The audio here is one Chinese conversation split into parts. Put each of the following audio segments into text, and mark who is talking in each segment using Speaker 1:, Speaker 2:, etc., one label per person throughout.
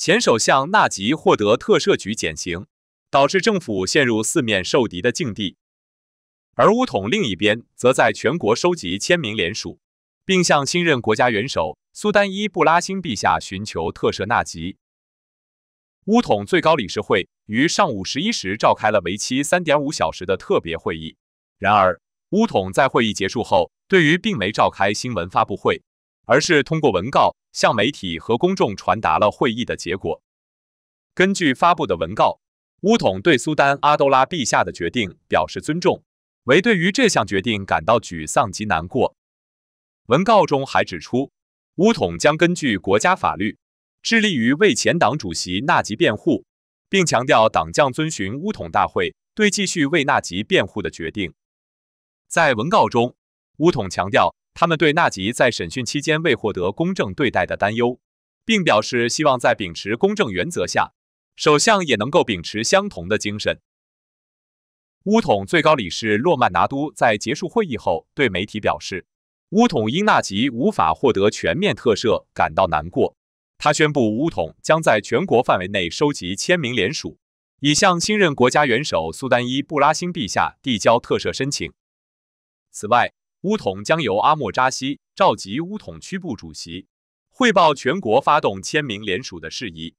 Speaker 1: 前首相纳吉获得特赦局减刑，导致政府陷入四面受敌的境地。而乌统另一边则在全国收集签名联署，并向新任国家元首苏丹伊布拉欣陛下寻求特赦纳吉。乌统最高理事会于上午十一时召开了为期三点五小时的特别会议。然而，乌统在会议结束后，对于并没召开新闻发布会。而是通过文告向媒体和公众传达了会议的结果。根据发布的文告，乌统对苏丹阿都拉陛下的决定表示尊重，唯对于这项决定感到沮丧及难过。文告中还指出，乌统将根据国家法律，致力于为前党主席纳吉辩护，并强调党将遵循乌统大会对继续为纳吉辩护的决定。在文告中，乌统强调。他们对纳吉在审讯期间未获得公正对待的担忧，并表示希望在秉持公正原则下，首相也能够秉持相同的精神。乌统最高理事洛曼拿都在结束会议后对媒体表示，乌统因纳吉无法获得全面特赦感到难过。他宣布，乌统将在全国范围内收集签名联署，以向新任国家元首苏丹伊布拉辛陛下递交特赦申请。此外，乌统将由阿莫扎西召集乌统区部主席汇报全国发动签名联署的事宜。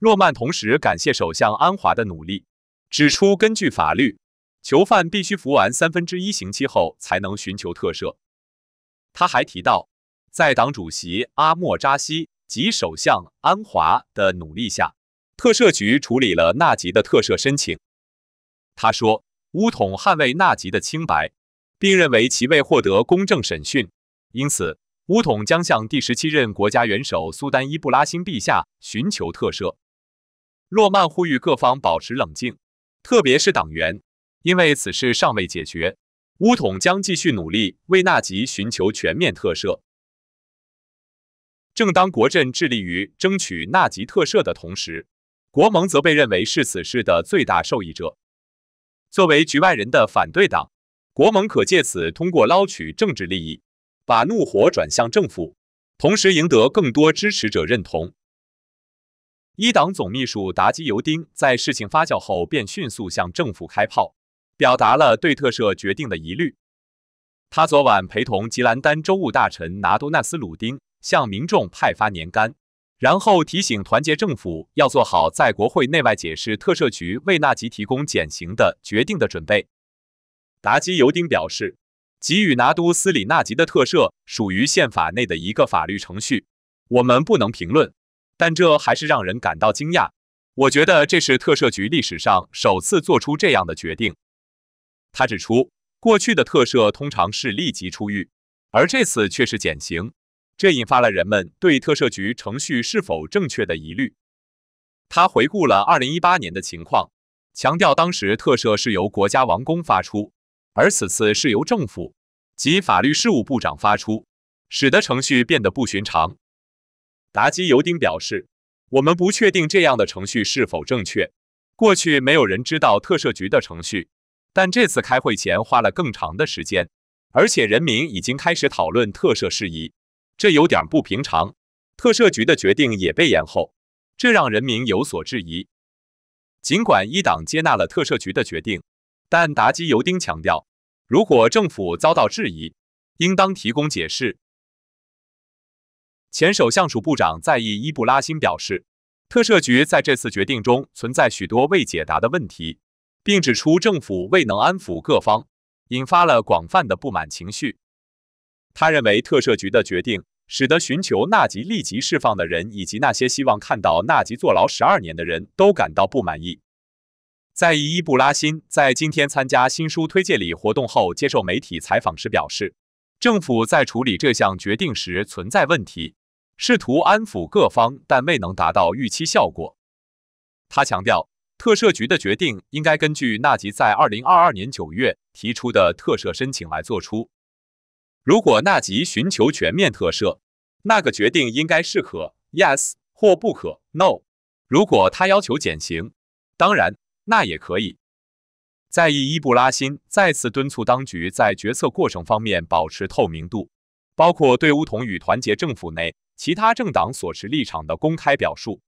Speaker 1: 诺曼同时感谢首相安华的努力，指出根据法律，囚犯必须服完三分之一刑期后才能寻求特赦。他还提到，在党主席阿莫扎西及首相安华的努力下，特赦局处理了纳吉的特赦申请。他说，乌统捍卫纳吉的清白。并认为其未获得公正审讯，因此乌统将向第十七任国家元首苏丹伊布拉欣陛下寻求特赦。诺曼呼吁各方保持冷静，特别是党员，因为此事尚未解决。乌统将继续努力为纳吉寻求全面特赦。正当国阵致力于争取纳吉特赦的同时，国盟则被认为是此事的最大受益者。作为局外人的反对党。国盟可借此通过捞取政治利益，把怒火转向政府，同时赢得更多支持者认同。一党总秘书达基尤丁在事情发酵后便迅速向政府开炮，表达了对特赦决定的疑虑。他昨晚陪同吉兰丹州务大臣拿督纳斯鲁丁向民众派发年干，然后提醒团结政府要做好在国会内外解释特赦局为纳吉提供减刑的决定的准备。达基尤丁表示，给予拿都斯里纳吉的特赦属于宪法内的一个法律程序，我们不能评论，但这还是让人感到惊讶。我觉得这是特赦局历史上首次做出这样的决定。他指出，过去的特赦通常是立即出狱，而这次却是减刑，这引发了人们对特赦局程序是否正确的疑虑。他回顾了2018年的情况，强调当时特赦是由国家王宫发出。而此次是由政府及法律事务部长发出，使得程序变得不寻常。达基尤丁表示：“我们不确定这样的程序是否正确。过去没有人知道特赦局的程序，但这次开会前花了更长的时间，而且人民已经开始讨论特赦事宜，这有点不平常。特赦局的决定也被延后，这让人民有所质疑。尽管一党接纳了特赦局的决定。”但达基尤丁强调，如果政府遭到质疑，应当提供解释。前首相署部长在意伊布拉辛表示，特赦局在这次决定中存在许多未解答的问题，并指出政府未能安抚各方，引发了广泛的不满情绪。他认为特赦局的决定使得寻求纳吉立即释放的人以及那些希望看到纳吉坐牢十二年的人都感到不满意。在伊布拉欣在今天参加新书推介礼活动后，接受媒体采访时表示，政府在处理这项决定时存在问题，试图安抚各方，但未能达到预期效果。他强调，特赦局的决定应该根据纳吉在2022年9月提出的特赦申请来做出。如果纳吉寻求全面特赦，那个决定应该是可 yes 或不可 no。如果他要求减刑，当然。那也可以。在伊，伊布拉欣再次敦促当局在决策过程方面保持透明度，包括对乌统与团结政府内其他政党所持立场的公开表述。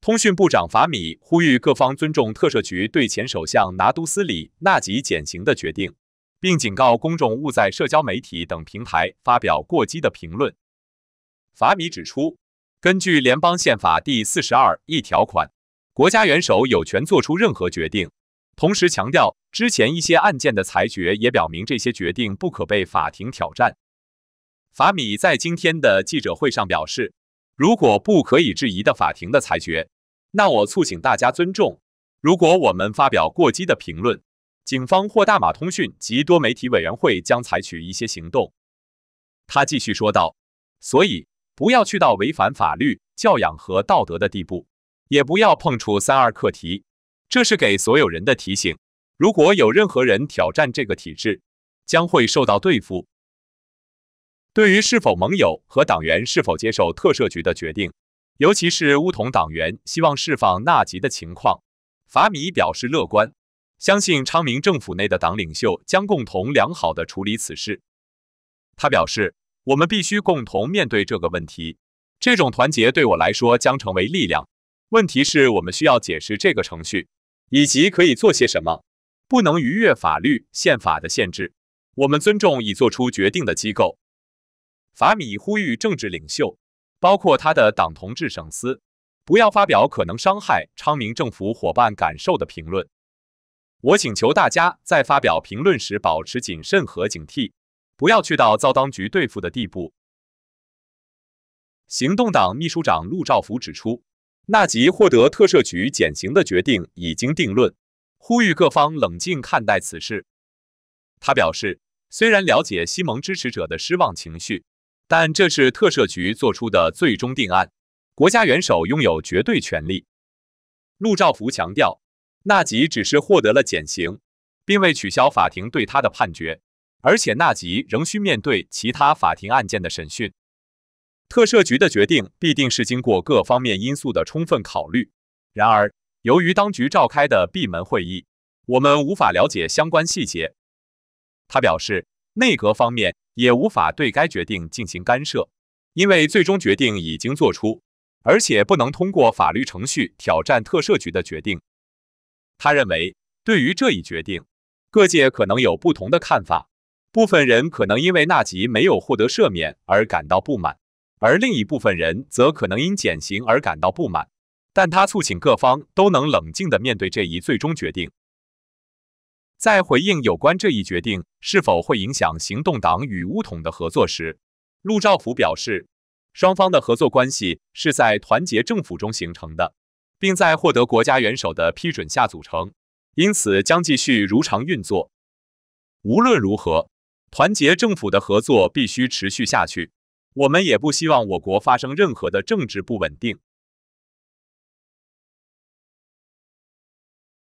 Speaker 1: 通讯部长法米呼吁各方尊重特赦局对前首相拿督斯里纳吉减刑的决定，并警告公众勿在社交媒体等平台发表过激的评论。法米指出，根据联邦宪法第四十二一条款。国家元首有权做出任何决定，同时强调，之前一些案件的裁决也表明这些决定不可被法庭挑战。法米在今天的记者会上表示：“如果不可以质疑的法庭的裁决，那我促请大家尊重。如果我们发表过激的评论，警方或大马通讯及多媒体委员会将采取一些行动。”他继续说道：“所以不要去到违反法律、教养和道德的地步。”也不要碰触三二课题，这是给所有人的提醒。如果有任何人挑战这个体制，将会受到对付。对于是否盟友和党员是否接受特赦局的决定，尤其是乌统党员希望释放纳吉的情况，法米表示乐观，相信昌明政府内的党领袖将共同良好的处理此事。他表示，我们必须共同面对这个问题，这种团结对我来说将成为力量。问题是我们需要解释这个程序，以及可以做些什么，不能逾越法律、宪法的限制。我们尊重已做出决定的机构。法米呼吁政治领袖，包括他的党同志、省司，不要发表可能伤害昌明政府伙伴感受的评论。我请求大家在发表评论时保持谨慎和警惕，不要去到遭当局对付的地步。行动党秘书长陆兆福指出。纳吉获得特赦局减刑的决定已经定论，呼吁各方冷静看待此事。他表示，虽然了解西蒙支持者的失望情绪，但这是特赦局做出的最终定案。国家元首拥有绝对权力。陆兆福强调，纳吉只是获得了减刑，并未取消法庭对他的判决，而且纳吉仍需面对其他法庭案件的审讯。特赦局的决定必定是经过各方面因素的充分考虑。然而，由于当局召开的闭门会议，我们无法了解相关细节。他表示，内阁方面也无法对该决定进行干涉，因为最终决定已经做出，而且不能通过法律程序挑战特赦局的决定。他认为，对于这一决定，各界可能有不同的看法，部分人可能因为纳吉没有获得赦免而感到不满。而另一部分人则可能因减刑而感到不满，但他促请各方都能冷静地面对这一最终决定。在回应有关这一决定是否会影响行动党与乌统的合作时，陆兆福表示，双方的合作关系是在团结政府中形成的，并在获得国家元首的批准下组成，因此将继续如常运作。无论如何，团结政府的合作必须持续下去。我们也不希望我国发生任何的政治不稳定。